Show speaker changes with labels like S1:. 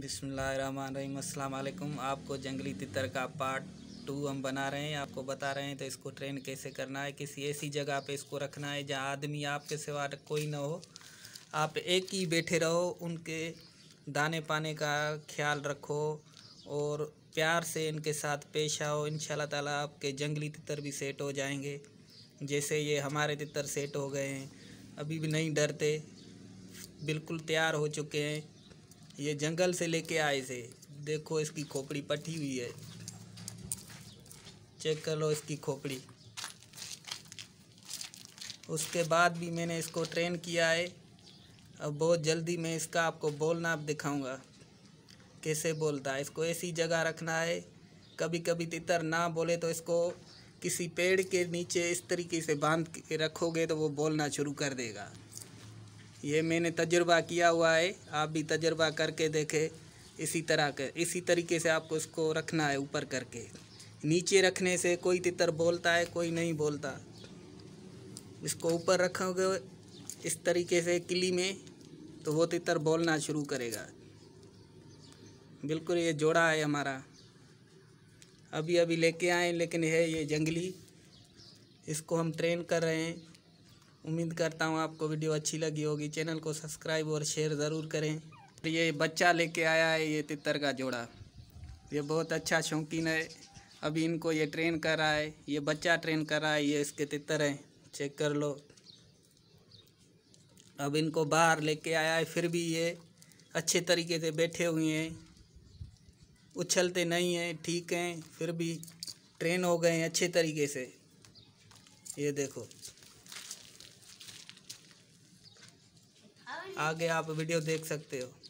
S1: बिसमीम अल्लाम आपको जंगली तितर का पार्ट टू हम बना रहे हैं आपको बता रहे हैं तो इसको ट्रेन कैसे करना है किसी ऐसी जगह पे इसको रखना है जहाँ आदमी आपके सिवा कोई ना हो आप एक ही बैठे रहो उनके दाने पाने का ख्याल रखो और प्यार से इनके साथ पेश आओ इन ताला आपके जंगली तितर भी सेट हो जाएंगे जैसे ये हमारे तितर सेट हो गए हैं अभी भी नहीं डरते बिल्कुल तैयार हो चुके हैं ये जंगल से लेके आए थे देखो इसकी खोपड़ी पटी हुई है चेक कर लो इसकी खोपड़ी उसके बाद भी मैंने इसको ट्रेन किया है अब बहुत जल्दी मैं इसका आपको बोलना आप दिखाऊंगा कैसे बोलता है इसको ऐसी जगह रखना है कभी कभी तितर ना बोले तो इसको किसी पेड़ के नीचे इस तरीके से बांध के रखोगे तो वो बोलना शुरू कर देगा ये मैंने तजुर्बा किया हुआ है आप भी तजुर्बा करके देखें इसी तरह के इसी तरीके से आपको इसको रखना है ऊपर करके नीचे रखने से कोई तितर बोलता है कोई नहीं बोलता इसको ऊपर रखोगे इस तरीके से किली में तो वो तितर बोलना शुरू करेगा बिल्कुल ये जोड़ा है हमारा अभी अभी लेके आए लेकिन है ये जंगली इसको हम ट्रेन कर रहे हैं उम्मीद करता हूँ आपको वीडियो अच्छी लगी होगी चैनल को सब्सक्राइब और शेयर ज़रूर करें ये बच्चा लेके आया है ये तितर का जोड़ा ये बहुत अच्छा शौकीन है अभी इनको ये ट्रेन कर रहा है ये बच्चा ट्रेन कर रहा है ये इसके तितर हैं चेक कर लो अब इनको बाहर लेके आया है फिर भी ये अच्छे तरीके से बैठे हुए हैं उछलते नहीं हैं ठीक हैं फिर भी ट्रेन हो गए हैं अच्छे तरीके से ये देखो आगे आप वीडियो देख सकते हो